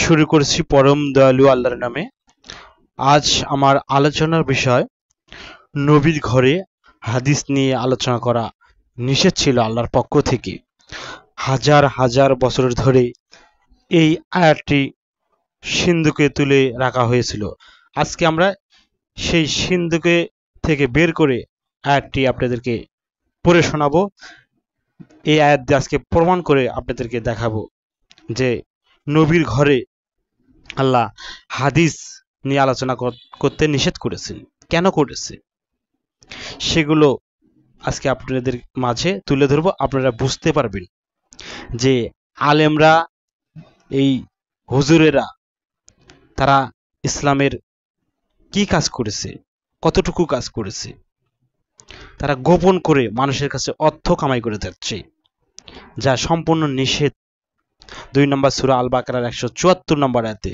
শুরু করছি পরম দয়ালু আল্লাহর নামে আজ আমার আলোচনার বিষয় নবীর ঘরে হাদিস নিয়ে আলোচনা করা নিষেধ ছিল আল্লাহর পক্ষ থেকে হাজার হাজার বছর ধরে এই আয়াতটি সিন্ধুকে তুলে রাখা হয়েছিল আজকে আমরা সেই সিন্ধুকে থেকে বের করে আয়াতটি আপনাদেরকে পড়ে শোনাবো এই আয়াত দিয়ে আজকে প্রমাণ করে আপনাদেরকে দেখাবো যে নবীর ঘরে আল্লাহ হাদিস নিয়ে আলোচনা করতে নিষেধ করেছেন কেন করেছে সেগুলো আজকে আপনাদের মাঝে তুলে ধরবো আপনারা বুঝতে পারবেন যে আলেমরা এই হুজুরেরা তারা ইসলামের কি কাজ করেছে কতটুকু কাজ করেছে তারা গোপন করে মানুষের কাছে অর্থ কামাই করে যাচ্ছে যা সম্পূর্ণ নিষেধ দুই নম্বর সুরা আল বাকরার একশো চুয়াত্তর নম্বর আয়তে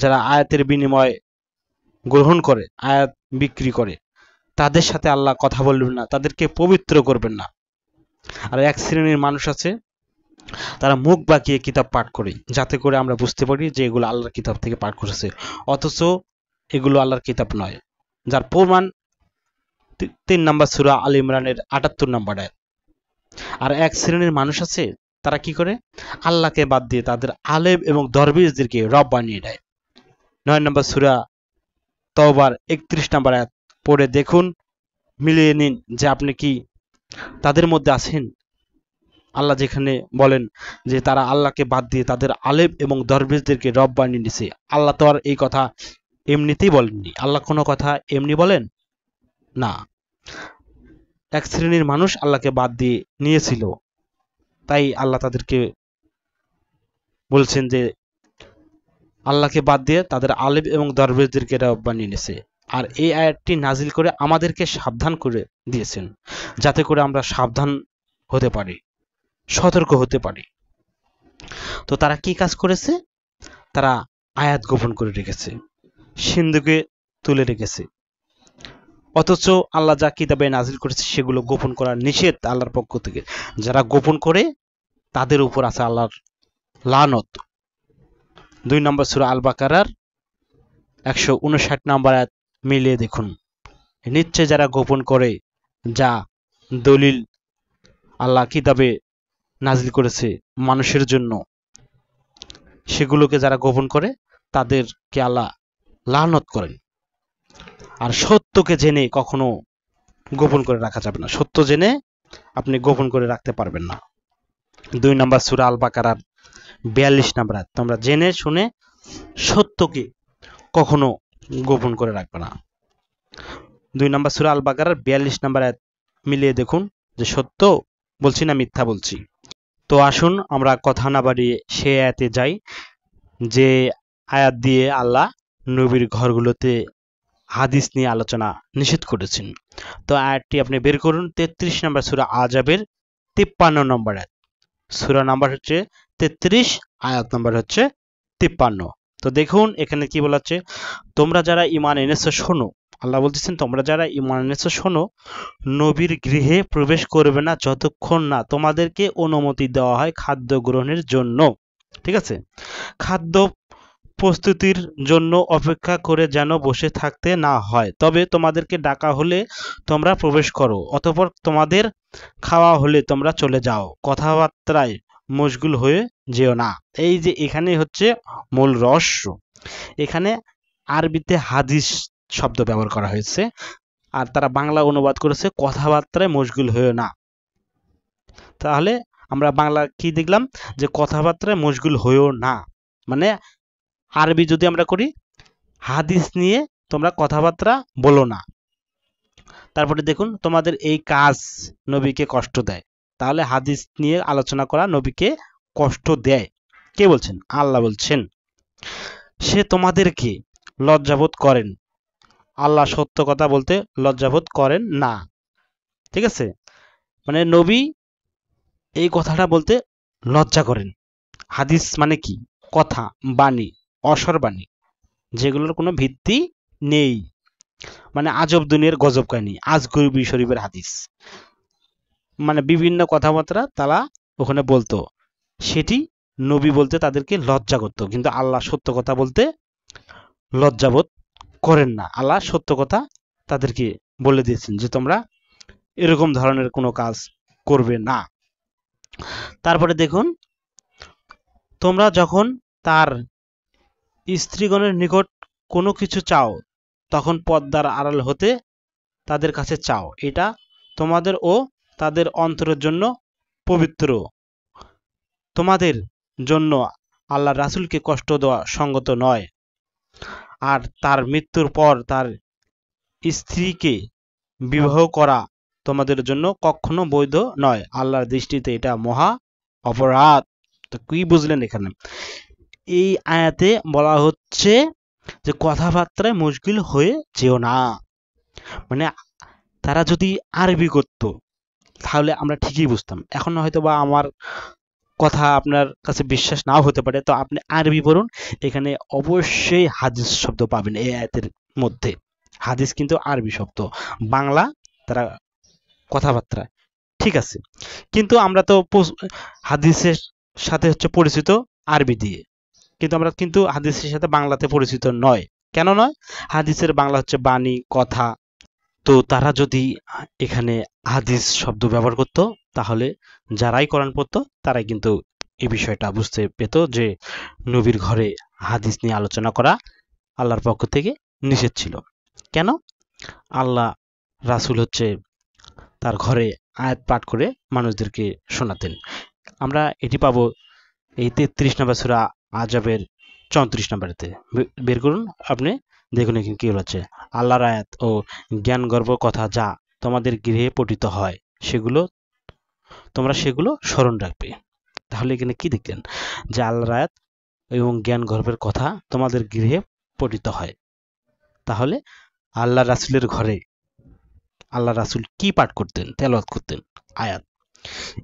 যারা আয়াতের বিনিময় গ্রহণ করে আয়াত বিক্রি করে তাদের সাথে আল্লাহ কথা বলবেন না তাদেরকে পবিত্র করবেন না আর এক শ্রেণীর মানুষ আছে তারা মুখ বাঁকিয়ে কিতাব পাঠ করে যাতে করে আমরা বুঝতে পারি যে এগুলো আল্লাহর কিতাব থেকে পাঠ করেছে অথচ এগুলো আল্লাহর কিতাব নয় যার প্রমাণ তিন নম্বর সুরা আল ইমরানের আটাত্তর নম্বর আয়াত আর এক শ্রেণীর মানুষ আছে তারা কি করে আল্লাহকে বাদ দিয়ে তাদের আলেম এবং দরবেশদেরকে রব বানিয়ে দেয় নয় নম্বর সুরা তবার একত্রিশ নম্বর আয়াত পড়ে দেখুন মিলিয়ে নিন যে আপনি কি তাদের মধ্যে আছেন আল্লাহ যেখানে বলেন যে তারা আল্লাহকে বাদ দিয়ে তাদের আলেব এবং দরবেশদেরকে রব বানিয়ে নিছে আল্লাহ তো আর এই কথা এমনিতেই বলেননি আল্লাহ কোনো কথা এমনি বলেন না এক শ্রেণীর মানুষ আল্লাহকে বাদ দিয়ে নিয়েছিল তাই আল্লাহ তাদেরকে বলছেন যে আল্লাহকে বাদ দিয়ে তাদের আলেব এবং দরবেজদেরকে এরা বানিয়ে নিয়েছে আর এই আয়াতটি নাজিল করে আমাদেরকে সাবধান করে দিয়েছেন যাতে করে আমরা সাবধান হতে পারি সতর্ক হতে পারি তো তারা কি কাজ করেছে তারা আয়াত গোপন করে রেখেছে সিন্ধুকে তুলে রেখেছে অথচ আল্লাহ যা কিতাবে নাজিল করেছে সেগুলো গোপন করা নিষেধ আল্লাহর পক্ষ থেকে যারা গোপন করে তাদের উপর আছে আল্লাহর লানত দুই নম্বর সুরা আল বাকার একশো উনষাট নম্বর মিলিয়ে দেখুন নিচ্ছে যারা গোপন করে যা দলিল আল্লাহ কিতাবে নাজিল করেছে মানুষের জন্য সেগুলোকে যারা গোপন করে তাদেরকে আল্লাহ লানত করেন আর সত্যকে জেনে কখনো গোপন করে রাখা যাবে না সত্য জেনে আপনি গোপন করে রাখতে পারবেন না দুই নম্বর সুরা আল বাকারার বিয়াল্লিশ নম্বর তোমরা জেনে শুনে সত্যকে কখনো গোপন করে রাখবে না দুই নম্বর সুরা আল বাকারার বিয়াল্লিশ নম্বর মিলিয়ে দেখুন যে সত্য বলছি না মিথ্যা বলছি তো আসুন আমরা কথা না বাড়িয়ে সে আয়াতে যাই যে আয়াত দিয়ে আল্লাহ নবীর ঘরগুলোতে হাদিস নিয়ে আলোচনা নিষেধ করেছেন তো আয়াতটি আপনি বের করুন তেত্রিশ নম্বর সুরা আজাবের তিপ্পান্ন নম্বর আয়াত সুরা নাম্বার হচ্ছে তেত্রিশ আয়াত নাম্বার হচ্ছে তিপ্পান্ন তো দেখুন এখানে কি বলা হচ্ছে তোমরা যারা ইমান এনেছো শোনো আল্লাহ বলতেছেন তোমরা যারা ইমান এনেছো শোনো নবীর গৃহে প্রবেশ করবে না যতক্ষণ না তোমাদেরকে অনুমতি দেওয়া হয় খাদ্য গ্রহণের জন্য ঠিক আছে খাদ্য প্রস্তুতির জন্য অপেক্ষা করে যেন বসে থাকতে না হয় তবে তোমাদেরকে ডাকা হলে তোমরা প্রবেশ করো অতপর তোমাদের খাওয়া হলে তোমরা চলে যাও কথাবার্তায় মশগুল হয়ে যেও না এই যে এখানে হচ্ছে মূল রহস্য এখানে আরবিতে হাদিস শব্দ ব্যবহার করা হয়েছে আর তারা বাংলা অনুবাদ করেছে কথাবার্তায় মশগুল হয়েও না তাহলে আমরা বাংলা কি দেখলাম যে কথাবার্তায় মশগুল হয়েও না মানে আরবি যদি আমরা করি হাদিস নিয়ে তোমরা কথাবার্তা বলো না তারপরে দেখুন তোমাদের এই কাজ নবীকে কষ্ট দেয় তাহলে হাদিস নিয়ে আলোচনা করা নবীকে কষ্ট দেয় কে বলছেন আল্লাহ বলছেন সে তোমাদেরকে লজ্জাবোধ করেন আল্লাহ সত্য কথা বলতে লজ্জাবোধ করেন না ঠিক আছে মানে নবী এই কথাটা বলতে লজ্জা করেন হাদিস মানে কি কথা বাণী অসরবাণী যেগুলোর কোনো ভিত্তি নেই মানে আজব দুনিয়ার গজব কাহিনী আজগরবি শরীফের হাদিস মানে বিভিন্ন কথাবার্তা তারা ওখানে বলতো সেটি নবী বলতে তাদেরকে লজ্জা করত কিন্তু আল্লাহ সত্য কথা বলতে লজ্জাবোধ করেন না আল্লাহ সত্য কথা তাদেরকে বলে দিয়েছেন যে তোমরা এরকম ধরনের কোনো কাজ করবে না তারপরে দেখুন তোমরা যখন তার স্ত্রীগণের নিকট কোনো কিছু চাও তখন পদ্মার আড়াল হতে তাদের কাছে চাও এটা তোমাদের ও তাদের অন্তরের জন্য পবিত্র তোমাদের জন্য আল্লাহ রাসুলকে কষ্ট দেওয়া সঙ্গত নয় আর তার মৃত্যুর পর তার স্ত্রীকে বিবাহ করা তোমাদের জন্য কখনো বৈধ নয় আল্লাহর দৃষ্টিতে এটা মহা অপরাধ তো কি বুঝলেন এখানে এই আয়াতে বলা হচ্ছে যে কথাবার্তায় মুশকিল হয়ে যেও না মানে তারা যদি আরবি করতো তাহলে আমরা ঠিকই বুঝতাম এখন হয়তো বা আমার কথা আপনার কাছে বিশ্বাস নাও হতে পারে তো আপনি আরবি পড়ুন এখানে অবশ্যই হাদিস শব্দ পাবেন এই আয়াতের মধ্যে হাদিস কিন্তু আরবি শব্দ বাংলা তারা কথাবার্তা ঠিক আছে কিন্তু আমরা তো হাদিসের সাথে হচ্ছে পরিচিত আরবি দিয়ে কিন্তু আমরা কিন্তু হাদিসের সাথে বাংলাতে পরিচিত নয় কেন নয় হাদিসের বাংলা হচ্ছে বাণী কথা তো তারা যদি এখানে হাদিস শব্দ ব্যবহার করত তাহলে যারাই কোরআন পড়তো তারাই কিন্তু এই বিষয়টা বুঝতে পেত যে নবীর ঘরে হাদিস নিয়ে আলোচনা করা আল্লাহর পক্ষ থেকে নিষেধ ছিল কেন আল্লাহ রাসুল হচ্ছে তার ঘরে আয়াত পাঠ করে মানুষদেরকে শোনাতেন আমরা এটি পাব এই তেত্রিশ নম্বর সুরা আজাবের চৌত্রিশ নম্বরেতে বের করুন আপনি দেখুন এখানে কী রয়েছে আল্লাহর আয়াত ও জ্ঞান গর্ব কথা যা তোমাদের গৃহে পঠিত হয় সেগুলো তোমরা সেগুলো স্মরণ রাখবে তাহলে এখানে কি দেখলেন যে আল্লাহ রায়াত এবং জ্ঞান গর্বের কথা তোমাদের গৃহে পঠিত হয় তাহলে আল্লাহ রাসুলের ঘরে আল্লাহ রাসুল কি পাঠ করতেন তেলত করতেন আয়াত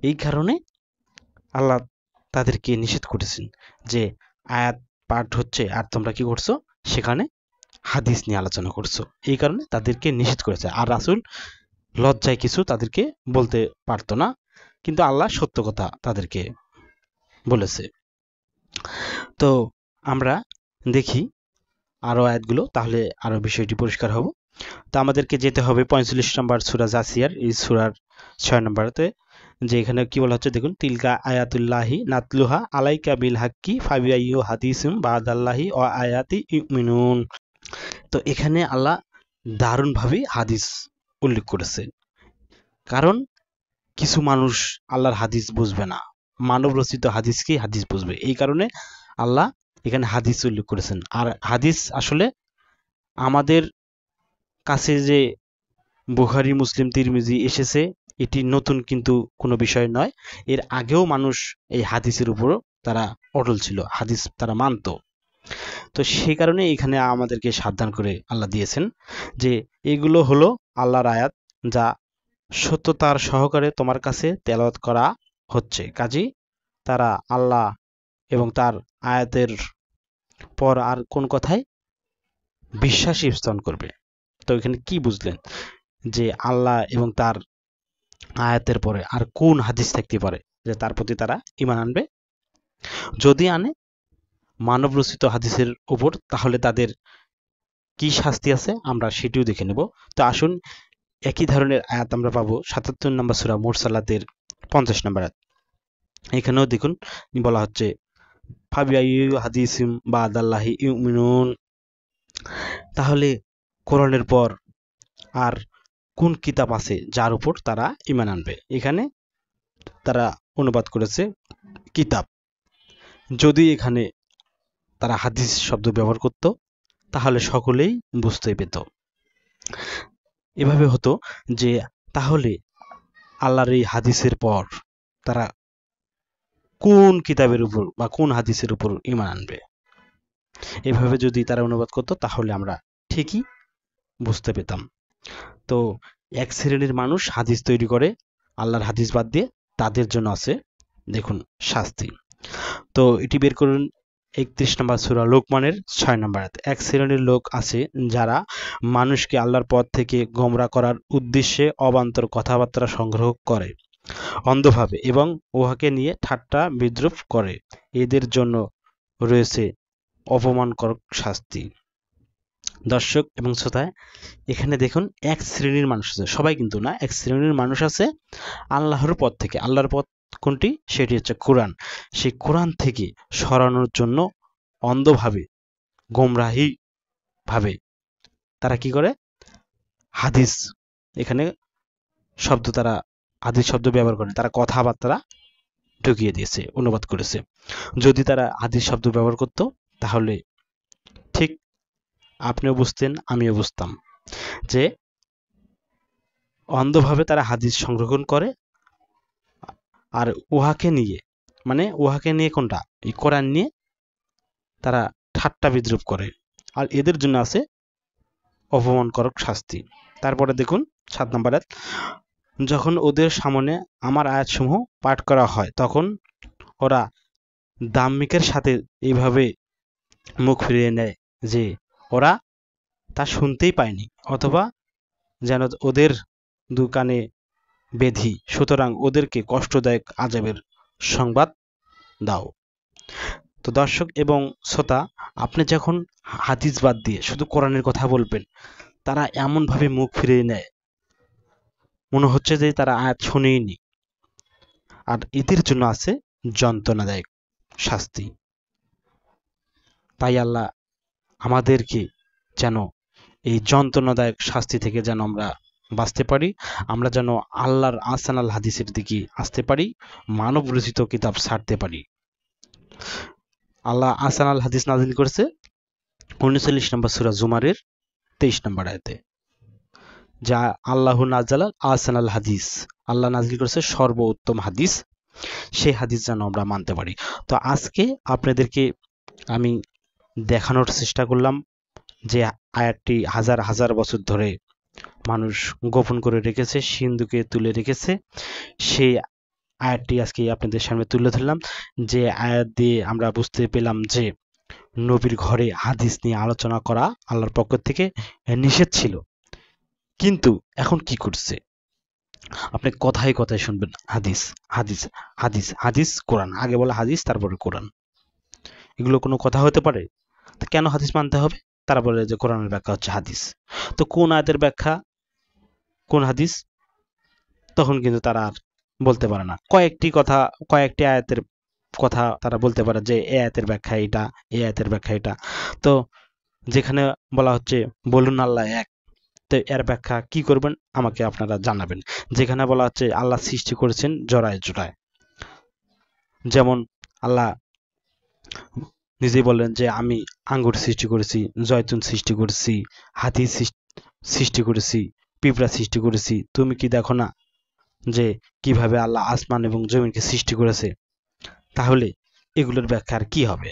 এই কারণে আল্লাহ তাদেরকে নিষেধ করেছেন যে আয়াত পাঠ হচ্ছে আর তোমরা কি করছো সেখানে হাদিস নিয়ে আলোচনা করছো এই কারণে তাদেরকে নিষেধ করেছে আর রাসুল লজ্জায় কিছু তাদেরকে বলতে পারতো না কিন্তু আল্লাহ সত্য কথা তাদেরকে বলেছে তো আমরা দেখি আরও আয়াতগুলো তাহলে আরও বিষয়টি পরিষ্কার হব তো আমাদেরকে যেতে হবে পঁয়তাল্লিশ নম্বর সুরাজ আসিয়ার এই সুরার ছয় নম্বরতে যে এখানে কি বলা হচ্ছে দেখুন তিলকা আয়াতুল্লাহি নাতলুহা আলাইকা বিল হাক্কি ফাবিআইউ হাদিসুম বাদ আল্লাহি ও আয়াতি ইউমিনুন তো এখানে আল্লাহ দারুণভাবে হাদিস উল্লেখ করেছে কারণ কিছু মানুষ আল্লাহর হাদিস বুঝবে না মানব রচিত হাদিসকেই হাদিস বুঝবে এই কারণে আল্লাহ এখানে হাদিস উল্লেখ করেছেন আর হাদিস আসলে আমাদের কাছে যে বুখারি মুসলিম তিরমিজি এসেছে এটি নতুন কিন্তু কোনো বিষয় নয় এর আগেও মানুষ এই হাদিসের উপরও তারা অটল ছিল হাদিস তারা মানত তো সেই কারণে এখানে আমাদেরকে সাবধান করে আল্লাহ দিয়েছেন যে এগুলো হলো আল্লাহর আয়াত যা সত্যতার সহকারে তোমার কাছে তেলাওয়াত করা হচ্ছে কাজী তারা আল্লাহ এবং তার আয়াতের পর আর কোন কথায় বিশ্বাসী স্থান করবে তো এখানে কি বুঝলেন যে আল্লাহ এবং তার আয়াতের পরে আর কোন হাদিস থাকতে পারে যে তার প্রতি তারা ইমান আনবে যদি আনে মানব রচিত হাদিসের উপর তাহলে তাদের কি শাস্তি আছে আমরা সেটিও দেখে নেব তো আসুন একই ধরনের আয়াত আমরা পাবো সাতাত্তর নম্বর সুরা মোরসালাতের পঞ্চাশ নম্বর আয়াত এখানেও দেখুন বলা হচ্ছে তাহলে কোরআনের পর আর কোন কিতাব আছে যার উপর তারা ইমান আনবে এখানে তারা অনুবাদ করেছে কিতাব যদি এখানে তারা হাদিস শব্দ ব্যবহার করত তাহলে সকলেই বুঝতে পেত এভাবে হতো যে তাহলে আল্লাহর এই হাদিসের পর তারা কোন কিতাবের উপর বা কোন হাদিসের উপর ইমান আনবে এভাবে যদি তারা অনুবাদ করত তাহলে আমরা ঠিকই বুঝতে পেতাম তো এক শ্রেণীর মানুষ হাদিস তৈরি করে আল্লাহর হাদিস বাদ দিয়ে তাদের জন্য আছে দেখুন শাস্তি তো এটি বের করুন একত্রিশ নম্বর সুরা লোকমানের ছয় নম্বর এক শ্রেণীর লোক আছে যারা মানুষকে আল্লাহর পথ থেকে গমরা করার উদ্দেশ্যে অবান্তর কথাবার্তা সংগ্রহ করে অন্ধভাবে এবং উহাকে নিয়ে ঠাট্টা বিদ্রুপ করে এদের জন্য রয়েছে অপমানকর শাস্তি দর্শক এবং শ্রোতায় এখানে দেখুন এক শ্রেণীর মানুষ আছে সবাই কিন্তু না এক শ্রেণীর মানুষ আছে আল্লাহর পথ থেকে আল্লাহর পথ কোনটি সেটি হচ্ছে কোরআন সেই কোরআন থেকে সরানোর জন্য অন্ধভাবে ভাবে তারা কি করে হাদিস এখানে শব্দ তারা হাদিস শব্দ ব্যবহার করে তারা কথাবার্তা ঢুকিয়ে দিয়েছে অনুবাদ করেছে যদি তারা হাদিস শব্দ ব্যবহার করত তাহলে ঠিক আপনিও বুঝতেন আমিও বুঝতাম যে অন্ধভাবে তারা হাদিস সংরক্ষণ করে আর উহাকে নিয়ে মানে উহাকে নিয়ে কোনটা এই কোরআন নিয়ে তারা ঠাট্টা বিদ্রুপ করে আর এদের জন্য আছে অপমানকরক শাস্তি তারপরে দেখুন সাত নম্বর যখন ওদের সামনে আমার আয়াতসমূহ পাঠ করা হয় তখন ওরা দাম্মিকের সাথে এইভাবে মুখ ফিরিয়ে নেয় যে ওরা তা শুনতেই পায়নি অথবা যেন ওদের দোকানে বেধি সুতরাং ওদেরকে কষ্টদায়ক আজাবের সংবাদ দাও তো দর্শক এবং শ্রোতা আপনি যখন হাদিস বাদ দিয়ে শুধু কোরআনের কথা বলবেন তারা এমনভাবে মুখ ফিরিয়ে নেয় মনে হচ্ছে যে তারা আয়াত শুনেইনি আর এদের জন্য আছে যন্ত্রণাদায়ক শাস্তি তাই আল্লাহ আমাদেরকে যেন এই যন্ত্রণাদায়ক শাস্তি থেকে যেন আমরা বাঁচতে পারি আমরা যেন আল্লাহর আসানাল হাদিসের দিকে আসতে পারি মানব রচিত কিতাব ছাড়তে পারি আল্লাহ আসানাল হাদিস নাজিল করেছে উনচল্লিশ নম্বর সুরা জুমারের তেইশ নম্বর আয়তে যা আল্লাহ নাজাল আসানাল হাদিস আল্লাহ নাজিল করেছে সর্বোত্তম হাদিস সেই হাদিস যেন আমরা মানতে পারি তো আজকে আপনাদেরকে আমি দেখানোর চেষ্টা করলাম যে আয়াতটি হাজার হাজার বছর ধরে মানুষ গোপন করে রেখেছে সিন্ধুকে তুলে রেখেছে সেই আয়াতটি আজকে আপনাদের সামনে তুলে ধরলাম যে আয়াত দিয়ে আমরা বুঝতে পেলাম যে নবীর ঘরে হাদিস নিয়ে আলোচনা করা আল্লাহর পক্ষ থেকে নিষেধ ছিল কিন্তু এখন কি করছে আপনি কথায় কথায় শুনবেন হাদিস হাদিস হাদিস হাদিস কোরআন আগে বলা হাদিস তারপরে কোরআন এগুলো কোনো কথা হতে পারে কেন হাদিস মানতে হবে তারা বলে যে কোরআনের ব্যাখ্যা হচ্ছে হাদিস তো কোন আয়াতের ব্যাখ্যা কোন হাদিস তখন কিন্তু তারা আর বলতে পারে না কয়েকটি কথা কয়েকটি আয়াতের কথা তারা বলতে পারে যে এ আয়াতের ব্যাখ্যা এটা এ আয়াতের ব্যাখ্যা এটা তো যেখানে বলা হচ্ছে বলুন আল্লাহ এক তো এর ব্যাখ্যা কি করবেন আমাকে আপনারা জানাবেন যেখানে বলা হচ্ছে আল্লাহ সৃষ্টি করেছেন জড়ায় জোড়ায় যেমন আল্লাহ নিজেই বললেন যে আমি আঙ্গুর সৃষ্টি করেছি জয়তুন সৃষ্টি করেছি হাতি সৃষ্টি করেছি পিঁপড়া সৃষ্টি করেছি তুমি কি দেখো না যে কিভাবে আল্লাহ আসমান এবং জমিনকে সৃষ্টি করেছে তাহলে এগুলোর ব্যাখ্যা আর কি হবে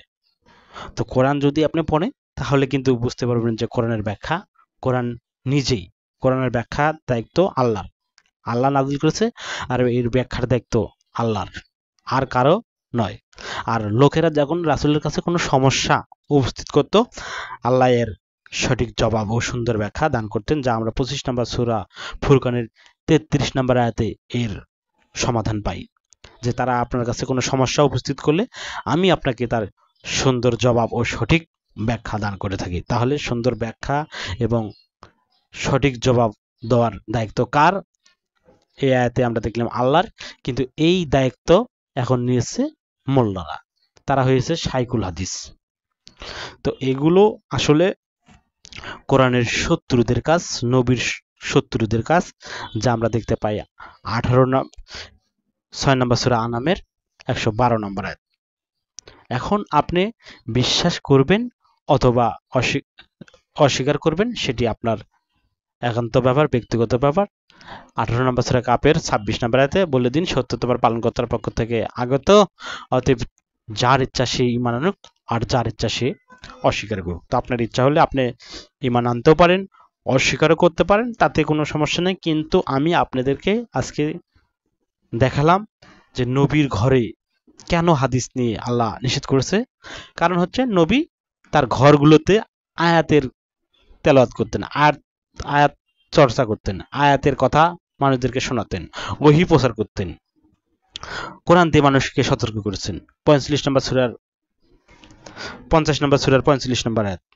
তো কোরআন যদি আপনি পড়েন তাহলে কিন্তু বুঝতে পারবেন যে কোরআনের ব্যাখ্যা কোরআন নিজেই কোরআনের ব্যাখ্যা দায়িত্ব আল্লাহর আল্লাহ নাজিল করেছে আর এর ব্যাখ্যার দায়িত্ব আল্লাহর আর কারো নয় আর লোকেরা যখন রাসুলের কাছে কোনো সমস্যা উপস্থিত করত আল্লাহ এর সঠিক জবাব ও সুন্দর ব্যাখ্যা দান করতেন যা আমরা পঁচিশ নম্বর সুরা ফুরকানের তেত্রিশ নম্বর আয়াতে এর সমাধান পাই যে তারা আপনার কাছে কোনো সমস্যা উপস্থিত করলে আমি আপনাকে তার সুন্দর জবাব ও সঠিক ব্যাখ্যা দান করে থাকি তাহলে সুন্দর ব্যাখ্যা এবং সঠিক জবাব দেওয়ার দায়িত্ব কার এই আয়াতে আমরা দেখলাম আল্লাহর কিন্তু এই দায়িত্ব এখন নিয়েছে মোল্লারা তারা হয়েছে সাইকুল হাদিস তো এগুলো আসলে কোরআনের শত্রুদের কাজ নবীর শত্রুদের কাজ যা আমরা দেখতে পাই আঠারো ছয় নম্বর সুরা আনামের একশো বারো নম্বর এখন আপনি বিশ্বাস করবেন অথবা অস্বীকার করবেন সেটি আপনার একান্ত ব্যাপার ব্যক্তিগত ব্যাপার আঠারো নম্বর সেরা কাপের ছাব্বিশ নম্বর আয়তে বলে দিন পালন কর্তার পক্ষ থেকে আগত অতএব যার ইচ্ছা সে ইমান আনুক আর যার ইচ্ছা সে অস্বীকার করুক তো আপনার ইচ্ছা হলে আপনি ইমান আনতেও পারেন অস্বীকারও করতে পারেন তাতে কোনো সমস্যা নেই কিন্তু আমি আপনাদেরকে আজকে দেখালাম যে নবীর ঘরে কেন হাদিস নিয়ে আল্লাহ নিষেধ করেছে কারণ হচ্ছে নবী তার ঘরগুলোতে আয়াতের তেলাওয়াত করতেন আয়াত আয়াত চর্চা করতেন আয়াতের কথা মানুষদেরকে শোনাতেন ওহি প্রচার করতেন কোরআন দিয়ে মানুষকে সতর্ক করেছেন পঁয়তাল্লিশ নম্বর সুরার পঞ্চাশ নম্বর সুরার পঁয়তাল্লিশ নম্বর আয়াত